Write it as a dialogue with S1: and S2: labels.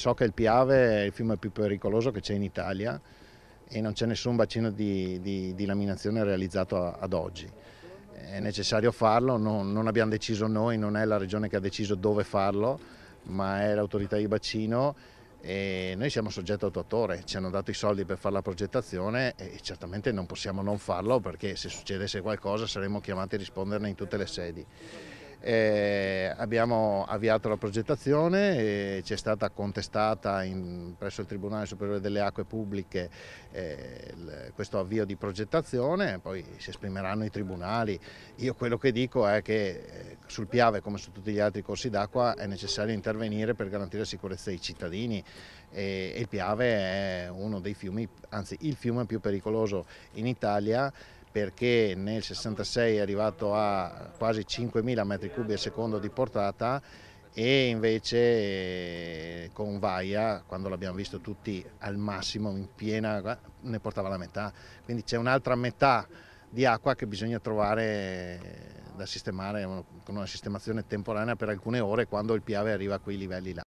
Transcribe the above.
S1: So che il Piave è il fiume più pericoloso che c'è in Italia e non c'è nessun bacino di, di, di laminazione realizzato a, ad oggi. È necessario farlo, non, non, abbiamo deciso noi, non è la regione che ha deciso dove farlo, ma è l'autorità di bacino e noi siamo soggetti soggetto attuatore, ci hanno dato i soldi per fare la progettazione e certamente non possiamo non farlo perché se succedesse qualcosa saremmo chiamati a risponderne in tutte le sedi. Eh, abbiamo avviato la progettazione, ci è stata contestata in, presso il Tribunale Superiore delle Acque Pubbliche eh, l, questo avvio di progettazione, poi si esprimeranno i tribunali. Io quello che dico è che eh, sul Piave come su tutti gli altri corsi d'acqua è necessario intervenire per garantire la sicurezza dei cittadini e, e il Piave è uno dei fiumi, anzi il fiume più pericoloso in Italia perché nel 66 è arrivato a quasi 5.000 metri cubi al secondo di portata e invece eh, con Vaia, quando l'abbiamo visto tutti al massimo, in piena, eh, ne portava la metà. Quindi c'è un'altra metà di acqua che bisogna trovare eh, da sistemare con una sistemazione temporanea per alcune ore quando il piave arriva a quei livelli là.